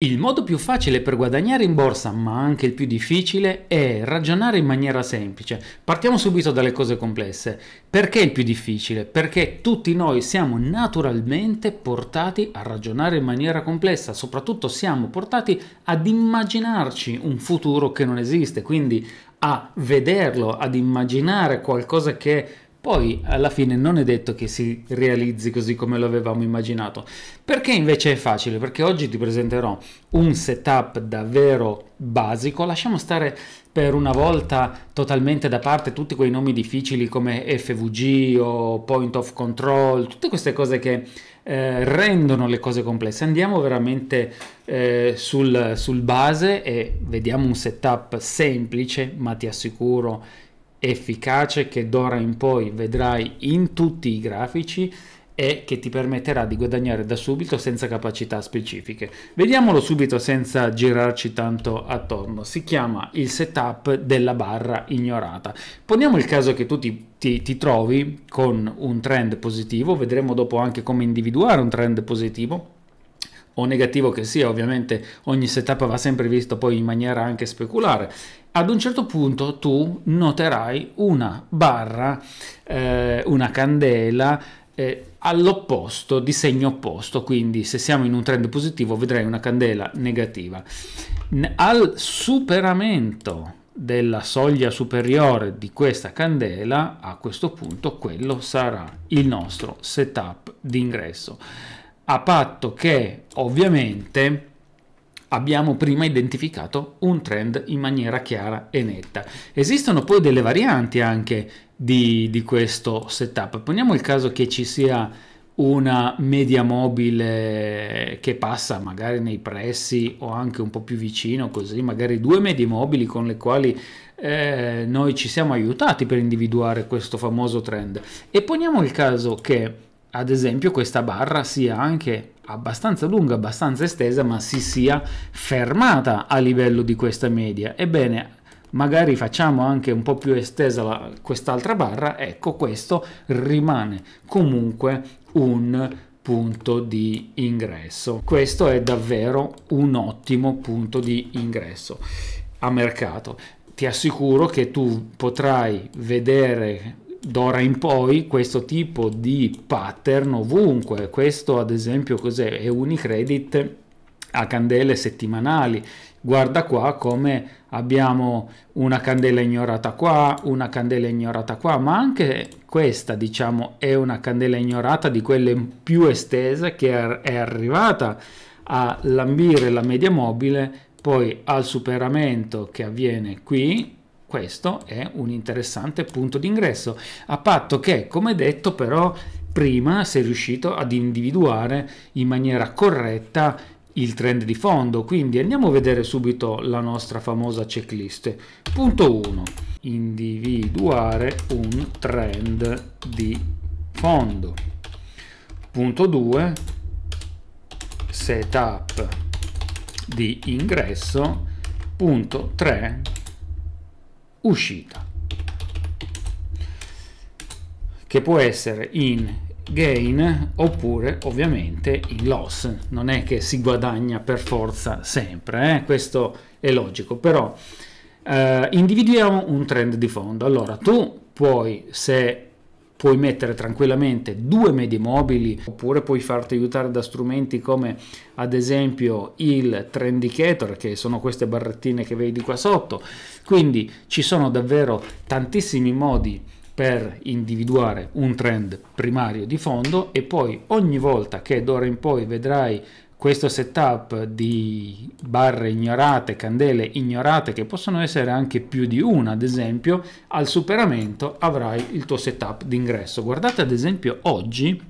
Il modo più facile per guadagnare in borsa, ma anche il più difficile, è ragionare in maniera semplice. Partiamo subito dalle cose complesse. Perché il più difficile? Perché tutti noi siamo naturalmente portati a ragionare in maniera complessa, soprattutto siamo portati ad immaginarci un futuro che non esiste, quindi a vederlo, ad immaginare qualcosa che poi alla fine non è detto che si realizzi così come lo avevamo immaginato. Perché invece è facile? Perché oggi ti presenterò un setup davvero basico, lasciamo stare per una volta totalmente da parte tutti quei nomi difficili come FVG o point of control, tutte queste cose che eh, rendono le cose complesse. Andiamo veramente eh, sul, sul base e vediamo un setup semplice, ma ti assicuro efficace che d'ora in poi vedrai in tutti i grafici e che ti permetterà di guadagnare da subito senza capacità specifiche. Vediamolo subito senza girarci tanto attorno. Si chiama il setup della barra ignorata. Poniamo il caso che tu ti, ti, ti trovi con un trend positivo, vedremo dopo anche come individuare un trend positivo o negativo che sia, ovviamente ogni setup va sempre visto poi in maniera anche speculare, ad un certo punto tu noterai una barra, eh, una candela eh, all'opposto, di segno opposto, quindi se siamo in un trend positivo vedrai una candela negativa. Al superamento della soglia superiore di questa candela, a questo punto quello sarà il nostro setup d'ingresso a patto che ovviamente abbiamo prima identificato un trend in maniera chiara e netta. Esistono poi delle varianti anche di, di questo setup. Poniamo il caso che ci sia una media mobile che passa magari nei pressi o anche un po' più vicino, così magari due medie mobili con le quali eh, noi ci siamo aiutati per individuare questo famoso trend. E poniamo il caso che ad esempio questa barra sia anche abbastanza lunga, abbastanza estesa, ma si sia fermata a livello di questa media. Ebbene, magari facciamo anche un po' più estesa quest'altra barra, ecco questo rimane comunque un punto di ingresso. Questo è davvero un ottimo punto di ingresso a mercato. Ti assicuro che tu potrai vedere d'ora in poi questo tipo di pattern ovunque. Questo ad esempio cos'è? È Unicredit a candele settimanali. Guarda qua come abbiamo una candela ignorata qua, una candela ignorata qua, ma anche questa diciamo è una candela ignorata di quelle più estese che è arrivata a lambire la media mobile, poi al superamento che avviene qui questo è un interessante punto d'ingresso, a patto che, come detto però, prima sei riuscito ad individuare in maniera corretta il trend di fondo. Quindi andiamo a vedere subito la nostra famosa checklist. Punto 1. Individuare un trend di fondo. Punto 2. Setup di ingresso. Punto 3 uscita che può essere in gain oppure ovviamente in loss non è che si guadagna per forza sempre eh? questo è logico però eh, individuiamo un trend di fondo allora tu puoi se puoi mettere tranquillamente due medie mobili oppure puoi farti aiutare da strumenti come ad esempio il trendicator che sono queste barrettine che vedi qua sotto quindi ci sono davvero tantissimi modi per individuare un trend primario di fondo e poi ogni volta che d'ora in poi vedrai questo setup di barre ignorate, candele ignorate, che possono essere anche più di una, ad esempio, al superamento avrai il tuo setup d'ingresso. Guardate ad esempio oggi,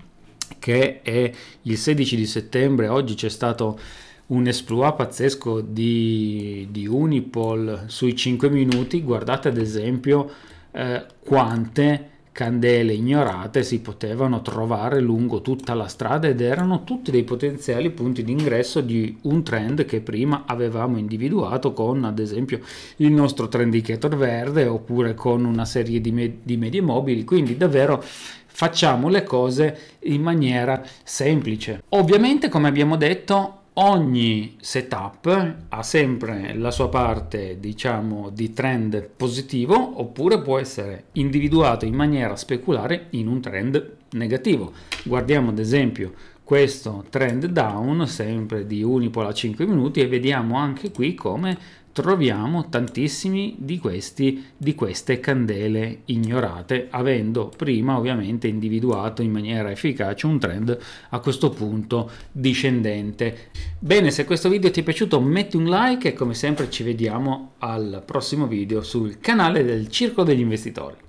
che è il 16 di settembre, oggi c'è stato un esploit pazzesco di, di Unipol sui 5 minuti, guardate ad esempio eh, quante candele ignorate si potevano trovare lungo tutta la strada ed erano tutti dei potenziali punti d'ingresso di un trend che prima avevamo individuato con ad esempio il nostro trend indicator verde oppure con una serie di, med- di medie mobili quindi davvero facciamo le cose in maniera semplice ovviamente come abbiamo detto ogni setup ha sempre la sua parte diciamo di trend positivo oppure può essere individuato in maniera speculare in un trend negativo guardiamo ad esempio questo trend down sempre di unipola 5 minuti e vediamo anche qui come troviamo tantissimi di, questi, di queste candele ignorate, avendo prima ovviamente individuato in maniera efficace un trend a questo punto discendente. Bene, se questo video ti è piaciuto metti un like e come sempre ci vediamo al prossimo video sul canale del Circo degli Investitori.